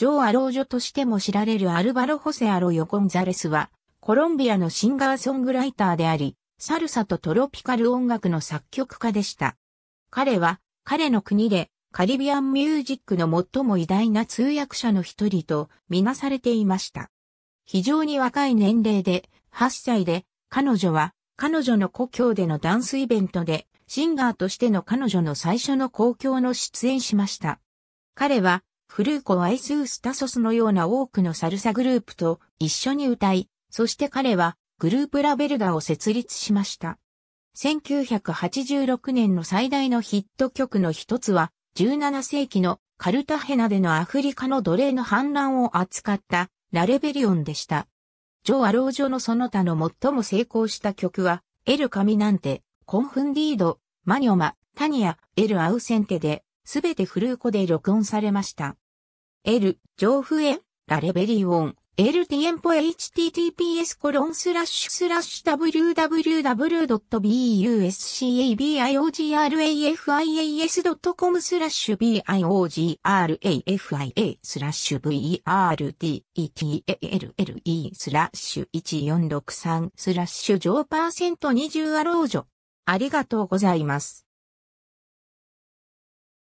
ジョー・アロージョとしても知られるアルバロ・ホセ・アロヨ・ゴンザレスは、コロンビアのシンガーソングライターであり、サルサとトロピカル音楽の作曲家でした。彼は、彼の国で、カリビアンミュージックの最も偉大な通訳者の一人とみなされていました。非常に若い年齢で、8歳で、彼女は、彼女の故郷でのダンスイベントで、シンガーとしての彼女の最初の公共の出演しました。彼は、フルーコ・アイスウス・タソスのような多くのサルサグループと一緒に歌い、そして彼はグループラベルダを設立しました。1986年の最大のヒット曲の一つは、17世紀のカルタヘナでのアフリカの奴隷の反乱を扱ったラレベリオンでした。ジョアロージョのその他の最も成功した曲は、エルカミナンテ、コンフンディード、マニョマ、タニア、エルアウセンテで、すべてフルーコで録音されました。L、上フエ、ラレベリーオン、L ティエンポ https コロンスラッシュスラッシュ www.buscabiografias.com スラッシュ biografia スラッシュ vrtetalle スラッシュ1463スラッシュ上パーセント20アロージョ。ありがとうございます。